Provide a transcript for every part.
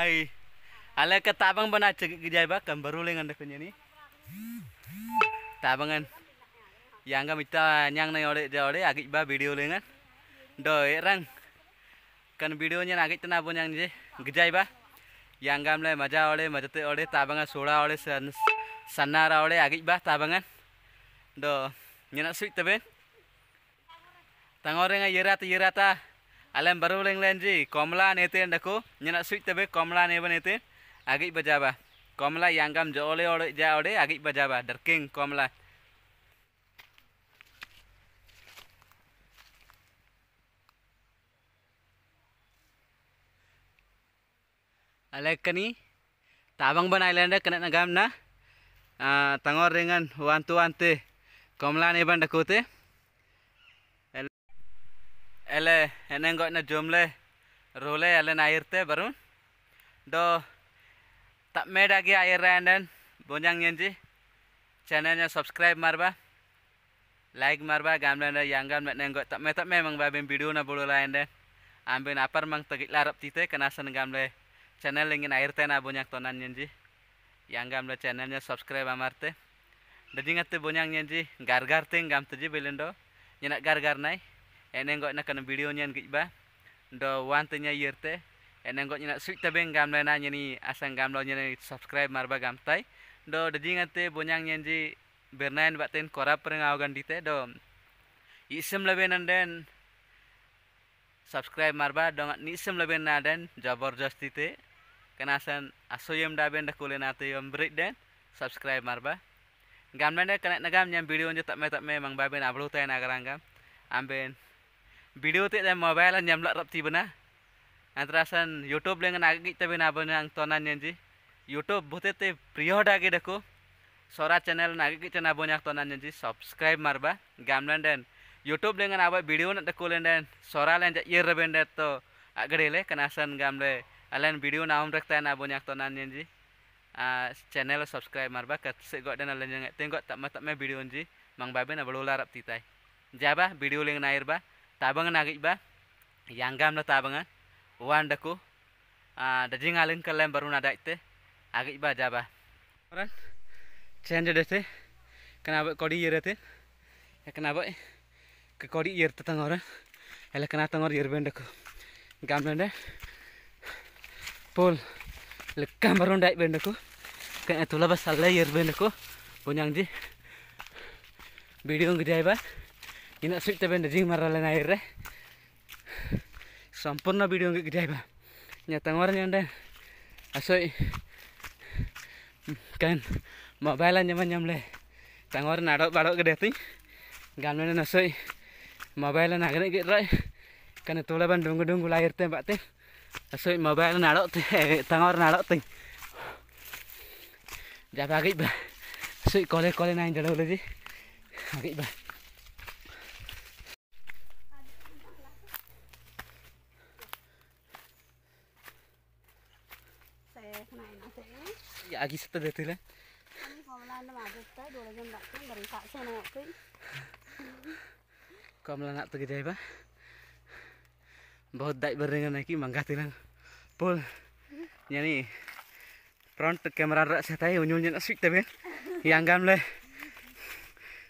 Hai. ala ke tabang bana gejai bakam baru lengan dek penyanyi. tabangan yang kami ta nyang nai ore ore agik ba video lengan doi rang kan videonya agik tena bon yang je gejai ba yang kami le maja ore te ore tabangan sura ore san sanara ore agik ba tabangan do nyana suit teben tangoreng ayerata yerata ah alam baru leng leng ji komla nete ndako nyana suit tebe komla nebe nete agi bajaba komla yang gam jo ole ole ja ole agi bajaba derking komla alekani tabang ban islanda kena nagam na ah, tangor dengan wantu wante komla nebe ndako te ele eneng go na jomle role ele na irte barun do tak meda gi air randen bonjang nyenji channelnya subscribe marba like marba gamlan da yangan met neng go tak me tak memang babin video na bulu lain amben apar mang tegit larap tite kenasan gamle channel ingin air na bonyak tonan nyenji yang le channelnya subscribe amarte dadi ngate bonyak yenji gar gar ting, gam teji belendo nyenak gar gar nai Eneng kok nakan video nyen ba do wante nya eneng kok nya suit tabeng gam lena nya ni asang gam lo nya ni subscribe marba gam tai do te bonyang nyen ji bernain baten korap pernga gan dite do isem lebih den subscribe marba dong nisem leben na den jabor justite asan asoyem daben da te yom break den subscribe marba gamlen da kena nagam nyam video nyetak tak me tak me mang baben upload ta na amben video tuh ada mobile lah nyamlok rapi antara sen YouTube dengan agit tapi nabo yang tonan nyanyi. YouTube butet tuh prio dagi deku. Sora channel agak kita nabo yang tonan nyanyi subscribe marba gamlan dan YouTube dengan abah video nak deku dan sora len jadi ir ben dan tu agarile sen gamle alain video naum rekta nabo yang tonan nyanyi. Uh, channel subscribe marba kat segot dan alen yang tengok tak mata video nji mang babe na bolu larap titai. Jaba video link air ba tabangan agi ba gam na tabangan wan daku dajing alin kalem baru na te agi ba jaba orang change dete kenapa kodi te ya kenapa ke kodi te tetang orang ela kena yere ben daku gam de pol lekam baru na bendaku kayak tulah basal ben daku punyang di video ngejai ba Ina sih tapi ngejing marahin airnya. Sempurna video nggak kita iba. Nyatangornya nanti. Asoi. Kan mau bela nyaman nyamle. Tangor nado balok gede tuh. Gamennya nasoi. Mau bela nagre gitu ray. Karena tulah ban dongo lahir teh bate. Asoi mau bela nado tuh. Tangor nado tuh. Jadi agit ba. Asoi kole kole nain jalur lagi. Agit ba. ya सत्ता देते ना कमला नाक तो गजाई बा बहुत दाई बरेंगे ना pol ya, front kamera rak saya tahu unyulnya nak tapi ya. iya, oh, yang gam le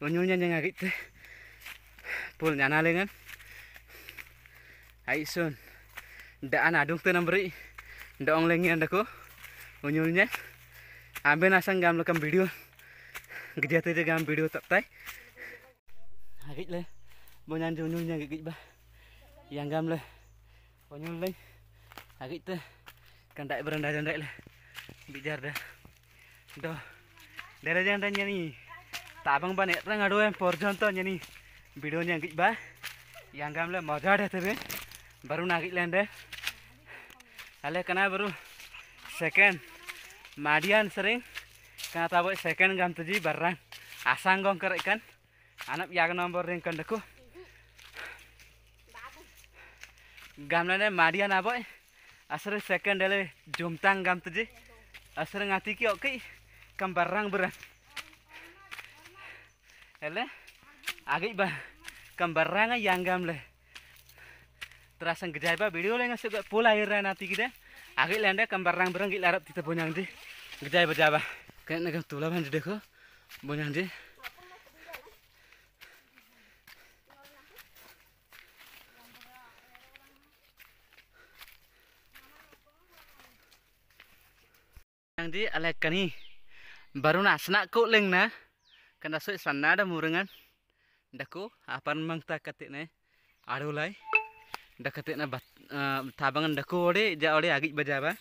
unyulnya yang agit itu pol nyana lengan hai sun anak adung tuh nambri dong lengi anda onyolnya ambil nasang gam lekam video gede tuh gam video tak tay agit le bonyan onyolnya gigit bah yang gam le onyol le agit tuh kan tak berendah jandai le bijar dah darah dari jandanya ni tabang banget orang aduh yang porjon tuh video videonya gigit bah yang gam le majar deh tuh baru le anda ale kena baru second madian sering karena tahu second gam kan tuji barang asang gong kerek kan anak yang nomor ring kan deku gamlane madian aboy asal second dale jumtang gam tuji asal ngati ki oke kam barang berat hele agak bah kam barang yang gamle terasa gejai ba video le ngasuk pula air nanti kita Aku kembar kembarang berang ki larap tita yang di. Baca apa? Kayak naga deh kok, deko. Oh. yang di. Yang di alek kani. Baru senak ku leng na. Kena suit sana ada murungan. Daku apa mang tak ketik katik ne. ulai. ketik na bat tabangan daku ore ja ore agi baja ba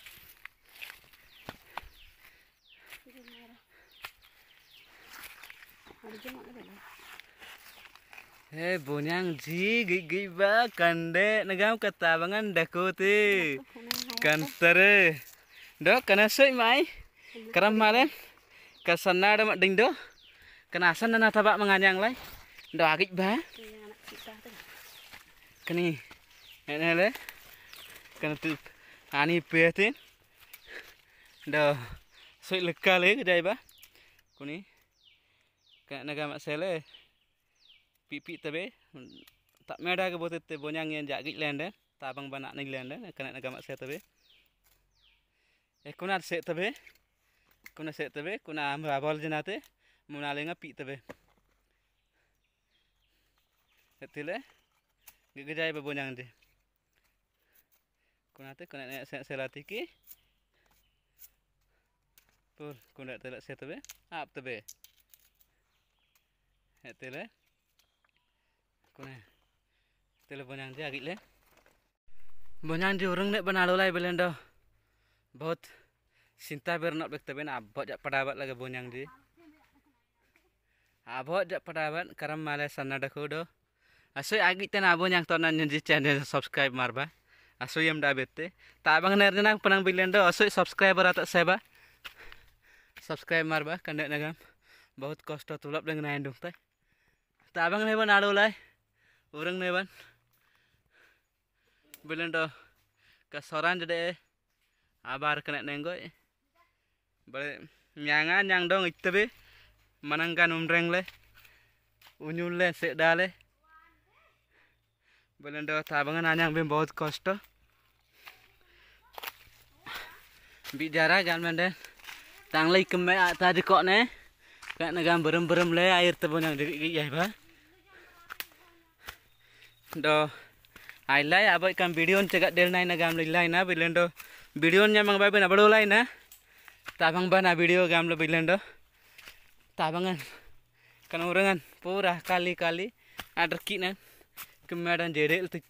he bunyang ji gi gi ba kande nagam ka tabangan daku te kan tere do kana sei mai karam mare kasanar ma ding do kana san na taba manganyang lai do agi ba kini Enak leh kena ani pe tin da soi leka le kedai ba kuni kena naga mak sele pipi tabe tak meda ke botet te bonyang yang jagik lende tabang bana ni lande kena naga mak sele tabe eh kuna se tabe kuna se tabe kuna amra bol jenate munalenga pi tabe Ketile, gak gejai bebonyang deh kunate kunek nek sek selat iki pur kunek telak sek tebe ap tebe hek tele kunek tele bonyang di agik le bonyang di urung nek benalu lai belen bot sinta bernak bek tebe na abot jak padabat lagi bonyang di abot jak padabat karam malesan nadaku kudo, Asoi agi ten abon yang tonan nyanyi channel subscribe marba asoy am dabette ta bang ner dina panang bilendo asoy subscriber atak seba subscribe marba kandak naga bahut kosta tulap dengan nain dong tai ta bang neban adulai eh. urang neban bilendo kasoran jadi, jede eh. abar kena nenggoi bale nyangan nyang dong itte be manangkan umreng le unyul le sedale Belanda tabangan nanya yang bim bawat kosto. Bicara kan mende. Tang lagi kembali tadi kok ne. Kak negam berem berem le air tebun yang di dikit ya ba. Do. Ailai abah ikam video on cegat del nai negam lagi lain na belanda. Video on yang mang bapa lain na. Tabang bana video gam lo belanda. Tabangan. Kan orangan pura kali kali. Ada kini. kemet dan jere el tik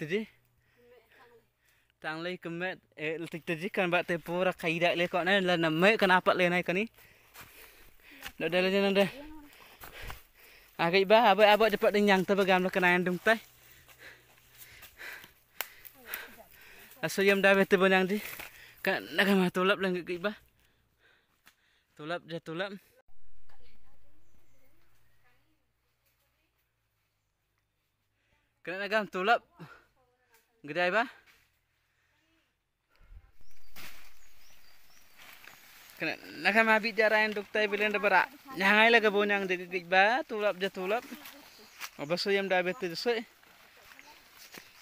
Tang lay kemet el eh, tik tadi kan bak te pura kaida le kok nai la namai kan apa leh nai kani. Dak leh jan dale. Aku ah, iba abai abai cepat dengyang tapi gam lo kenaian dung tai. Eh. Asu ah, yam dah betul yang di. Kan nak mah tulap lagi kibah. Tulap dah tulap. Kena tulap. Gede ba? Kena naka mabidya rayan duktay bilen da bara. Nyangai laga yang de gig ba tulap ja tulap. Abaso yam da bete so.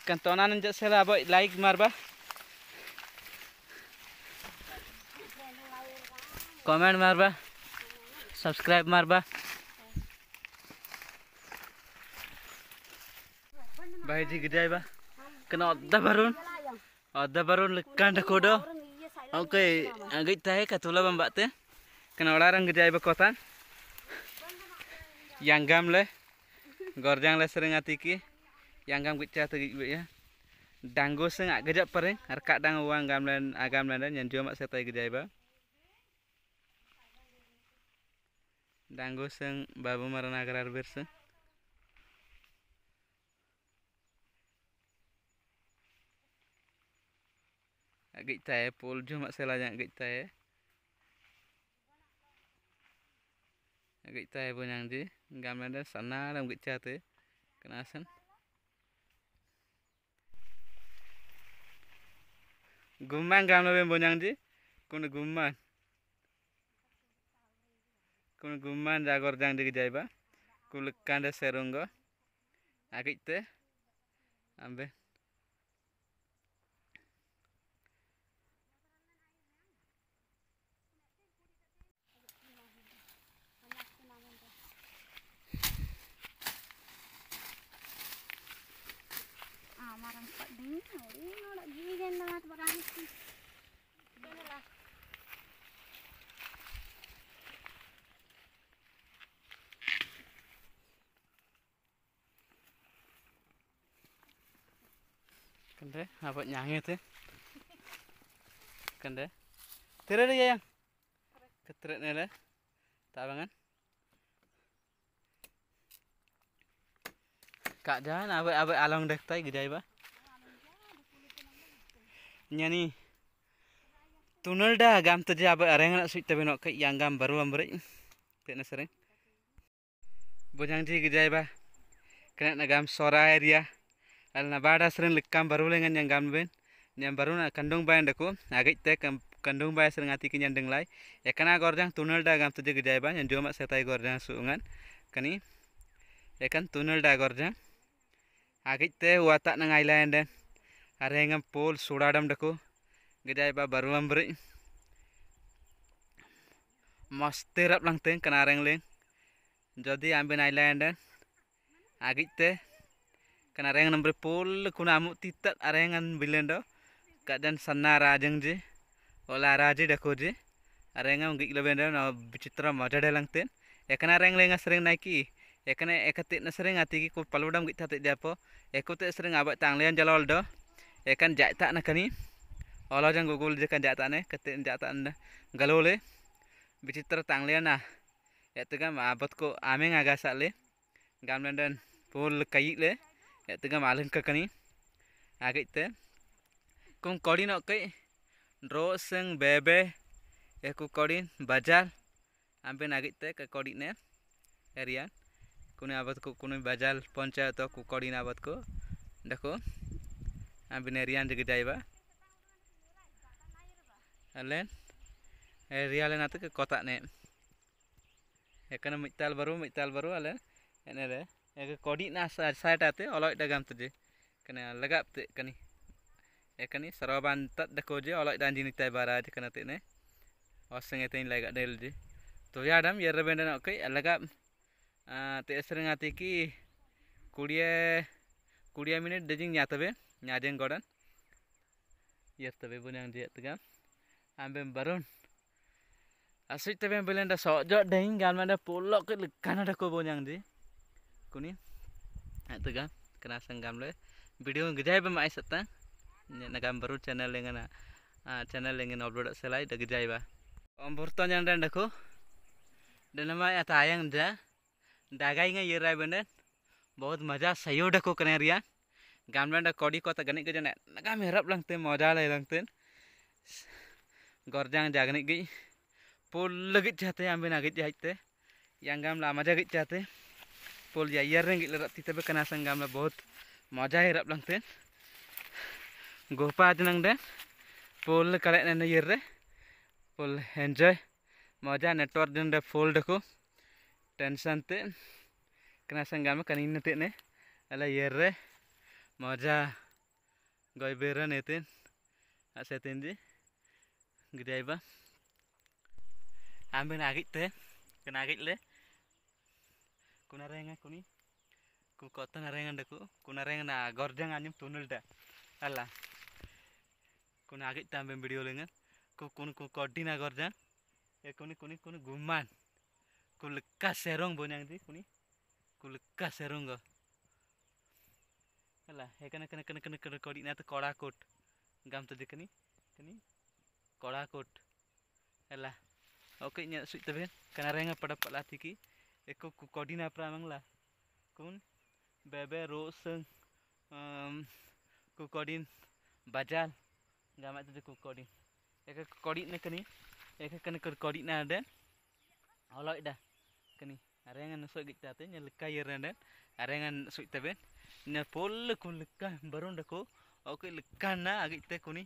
Kantonan ja sela ba like marba. Comment marba. Subscribe marba. भाईजी गिदाय बा कना अद्दा बारून अद्दा बारून कांड कोडो ओके गई ताहे का तुला बम बाते orang kota yang gam le gorjang le sering atiki yang gam gicha tu ya dango sing ak gejak pering harkat dang uang gam lan agam yang jual mak setai गिदाय dango sing babu marana gerar bersih agak tay pol mak selanya agak tay eh. agak tay punya di gambarnya sana dalam agak cate kenasan gumang pun yang di kuna gumang kuna gumang jagor jang di kejaiba kulekan da serunggo agak tay eh. ambil Kende, apa nyangit ya? Kende, terus ya yang ketret lah tak bangun Kak Jan, apa apa alam dektai gede ya pak? nyani tunel dah gam tu je abe areng nak suit tapi nak yang gam baru ambre tak na sering bojang ji gejai ba kena na gam sora area, al na bada sering lekam baru lengan yang gam ben yang baru na kandung bayan dako agak te kandung bayan sering ati kinyan deng lai ya karena gorjang tunel dah gam tu je gejai ba yang jomak setai gorjang suungan kani ya kan tunel dah gorjang agak te watak na ngailan deh arengam pol sudadam daku gedai ba baruam beri masterap lang teng kana areng leng jadi amben island agit te kana areng nomor pol kuna titat arengan bilendo kadan sanna rajang je ola raje daku je arengam gik lebendo na bicitra majade lang ten ekana areng lenga sering naiki ekana ekatik na sering atigi ko paludam gik tate japo ekote sering abak tanglean jalol do kan ekan nak kani olah jang gogol jekan ne kete jaitan galole bicitra tangle na ya kan ma abot ko ameng aga sale dan pol kai le ya kani agai te kong kum no kai ro seng bebe kori bajar bazar amben te ka ne area kuni abot ko ponca bazar ponca kori na abot ko dako binerian jege jaiba alen area eh, alen ke kotak ne ekana mital baru mital baru alen enere ek kodi na site ate oloi dagam tuje kana lagap te kani ekani saraban tat ko je oloi dan jinik tai bara je kana te ne oseng etein laga del je to yadam yerre benden okai lagap ah, te esrenga te ki kuliah kuliah minute dajing nyatabe nyadeng Gordon. ya tapi pun yang dia tegang. Ambem barun. Asik tapi yang da dah sojok ding kan mana pulok ke lekan ada kau yang di. Kuni. Itu kan kena senggam le. Video ngejai pemai setang. Nagam baru channel yang na ah, channel yang upload selai dah gejai ba. burton yang dan dako. Dan nama ya tayang dah. Dagai nggak yerai bener. बहुत मजा सहयोग को Kaneria gamblanda kodi kota ganik gajan e nagami harap lang tin modalai lang tin gorjang jaganik gi pul legit jate ambe nagit jaite yang gamla maja git jate pul ya yerneng git lerap tita be kena sang gamla bot maja harap lang tin gopa jenang de pul kalek nene yerre pul enjoy maja netor jenang de pul deku tension tin kena sang gamla kanin nete ne ala yerre मजा गइबेर नेतेन asetin di gede apa ambil narik te kenarik le kuna rengan kuni ku kota rengan deku kuna rengan na gorjang anyum tunul da ala kuna te ambe video lengan ku kun ku kodi na gorjang ya kuni kuni kuni guman ku lekas serong bonyang di kuni ku lekas serong go ହେଲା ହେକାନେ କେନେ କେନେ କେନେ କେନେ କରି ନା ତ କଡ଼ାକୋଟ ଗାମତା ଦେଖନି କେନି କଡ଼ାକୋଟ oke nya sui tabe kana pada pala tiki eko ku kodina pramang kun bebe roseng um, kodin bajal gama tu ku kodin eka kodin ne kani eka kana kur kodin na den holoi da kani arenga nusuk gita te Nya pol kun lekka baron dako oke lekka na agit te kuni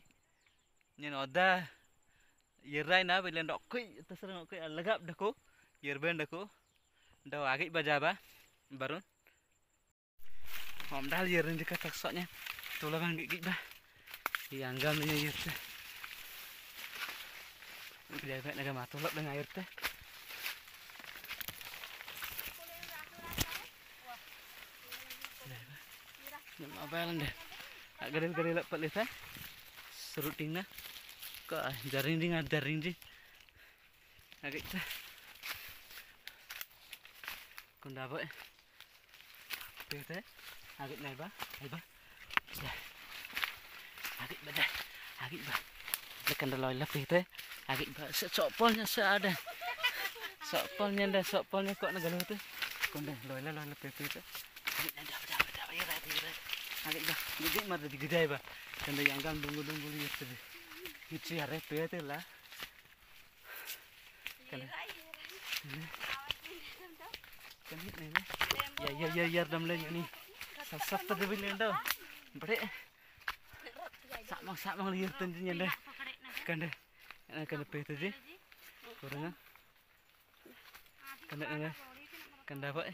ina noda yerai na belen dako tasar oke lagap dako yerben dako daw agi bajaba baron om dal yerin jika taksoknya tulangan gigi bah dianggam ini yerta Jadi agak naga matulap dengan yerte. ನಿಮ್ಮ ಅಭಯಾರಣ್ಯ ಗಡಿ ಗಡಿ ಪಲ್ಲಿತ ಸರುಟಿಂಗ್ನ ಜರಿಂಜಿಂಗ್ ಅದು ಜರಿಂಜಿಂಗ್ ಆಗೈತ ಕುಂದಾಬ ಪೀತೆ ಆಗೈತ್ ನೈಬ ಅಲ್ಬ ಆಗೈತ್ ಬದ ಆಗೈತ್ ಬಾ lekanda loy lebih teh agak sopolnya seada sopolnya dah sopolnya kok negara itu kunda loy lah loy lebih teh agak ada adik dah gede mar dari gede ba dan dari anggang dungu kan dungu lihat tadi itu ya rep ya lah kan kan hit nih ya ya ya ya dam lagi ini sab sab tadi beli sak beri sak mang lihat tentunya deh kan deh kan deh itu sih kurang kan deh kan dapat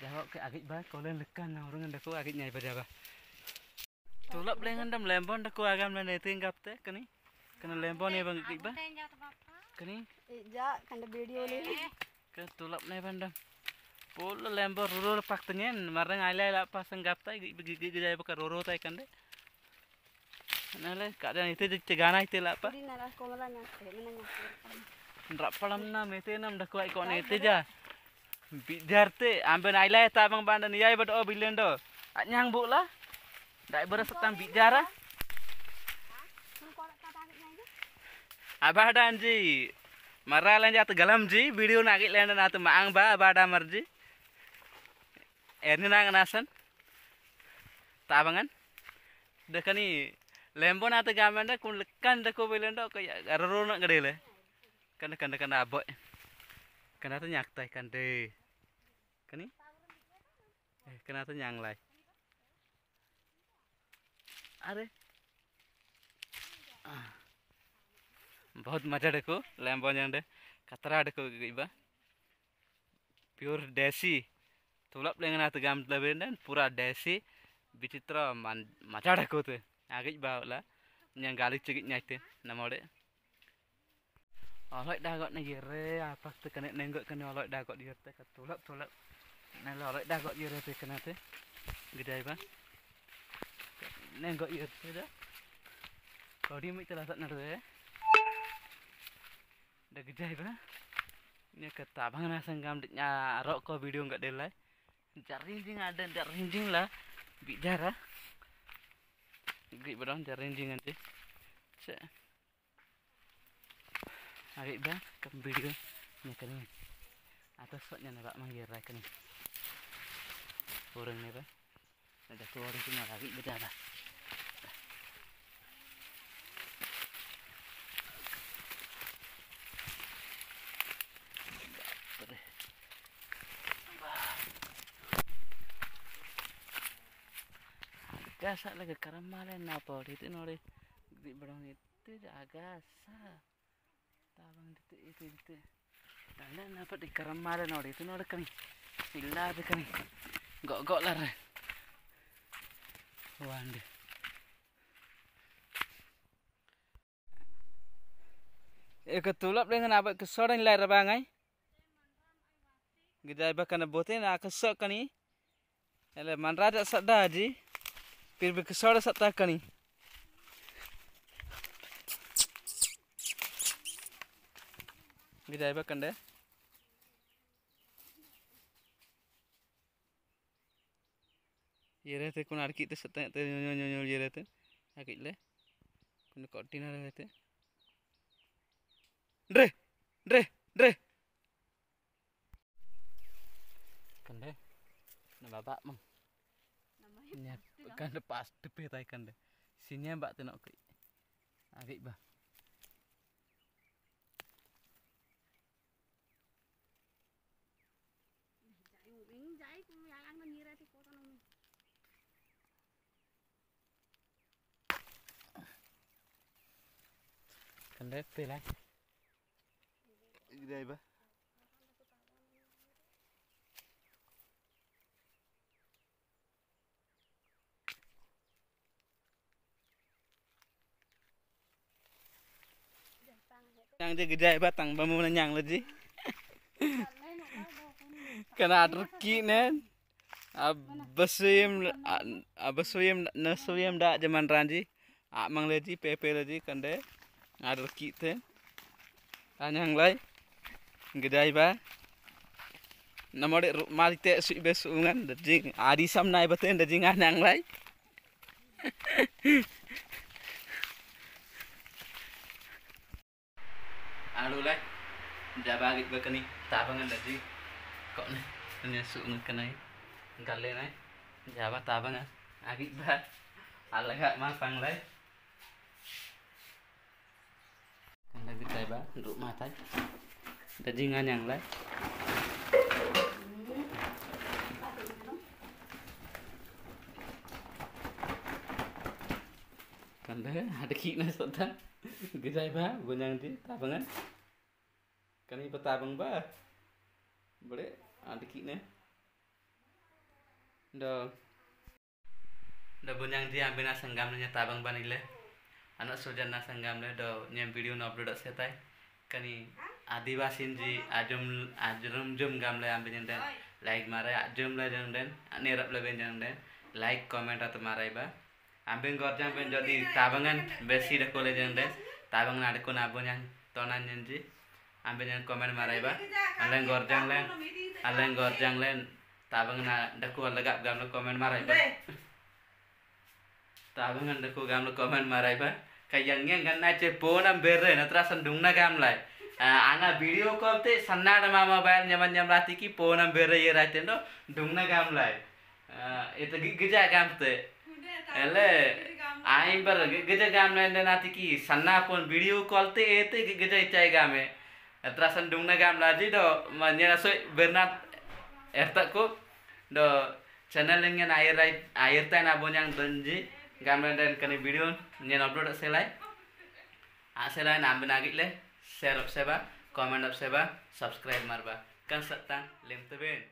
jawab ke agit ba kolen lekan na urung ndaku agit nyai pada ba tulap lengan dam lembon ndaku agam na neting gapte kani kana lembon ya bang agit ba kani ja kanda video ni eh, eh. ke tulap ne bandam pol lembon rurul pak tengen marang ala la pasang gapta gigi gigi jai ba roro tai kande nale kadang itu cegana itu la apa di nara komalan na te menang rappalam na mete nam ndaku ai ko nete jah Bidarte amben ailai tak bang bandar yai bad o oh, do. Nyang buk lah. Dai bereset tam Abah dan ji. lagi atau galam ji video ikhlan dan atau maang ba dan marji. Eni eh, nang nasan. Tabangan. nak kan? atau gaman gamanda kun lekan deko do, kaya garu nak gedele. Kanda kanda kanda aboy. Kanda tu kan kande eh kenapa nyanglai are ah. bahut macet kok lampunya ada katara ada deku, iba pure desi tulap dengan atau gamit lebih dan pura desi bicitra man macet tuh agak iba lah yang galik cekik nyakte nama de Alat dagok negeri apa tu kena nenggok kena alat dagok di atas tulap tulap. Nah lorek dah kok yura pe kena tu. Gedai bang. Nengok yura tu dah. Kau dia mik telah tak naruh eh. Dah gedai Ini kata bang nasi ngam nyarok kau video nggak delay. Jarinjing ada jarinjing lah. Bicara. Ah. Grik berang jarinjing nanti. Cek. Arik bang, kembali ke ni Atas sok soknya nak mak manggil rakan ni orang ni pak, ada keluar semua lagi berdarah Agasa lagi karena malah napa itu nori di berang itu agasa tabang itu itu itu dah nak di keramalan malah itu nori kami sila di kami Gok-gok lar. Wande. Eka eh, ketulap dengan apa kesorang lar bangai. Gidai bakana boten, na ah, kesok kani. Ele manrada sadaji. Pir be kesora kani. Gidai bakanda. yere te kun arki te sate te nyo nyo nyo yere te akit le kun kotina re te re re re kande na baba mam nya kande pas te pe tai kande sinya ba te nok akit ba Jai, ini jai, kamu yang mengira sih. Gede apa? Yang dia gede batang bambu menyang lagi. karena adreki nen. Abasuyam abasuyam nesuim dak jaman ranji. Amang lagi pepe lagi kan deh ngader kita anyang lai gedai ba namore mari te su be su ngan da sam nai ba ten da jing anyang alu lai jaba bagit kani tabangan da jing kok ne ne su ngan kanai galle nai jaba tabangan agit ba alaga ma pang lai dah kita ba duduk mata dah yang lain kanda ada kina sota gizai ba gonjang di tabangan kani petabang ba boleh ada kina dah dah gonjang di ambil nasenggam nanya tabang banile anak sojan na sanggam le do nyem video na upload setai, kani adivasin ji ajum ajum jum gam le ambil jendel, like marai ajum le jendel, den ani rap le like comment atau marai ba ambil gortjang jam ben jodi besi de kole jeng den tabangan ade abon yang tonan nyen ambil jendel comment marai ba alang gortjang jang le ale ngor jang le tabangan ade kun lega gam le comment marai ba Tabungan deku gamlo komen marai pak. कयंग पोनम बेर्र नत्रासन डुंगना काम लाय आना video call ते सन्नाड मामा बायन जमन जम राती की पोनम बेर्र ये राते नो डुंगना काम लाय ये तो गिगजा काम ते हेले आइम पर गिगजा काम लाय ने नाती की सन्ना पोन वीडियो कॉल ते ये ते गिगजा इचाय कामे काम लाजी दो मन्या सो बेरना एर्ता को gambaran kani video nyen upload selai aselai nam benagit le share up seba comment up seba subscribe marba kan serta lem teben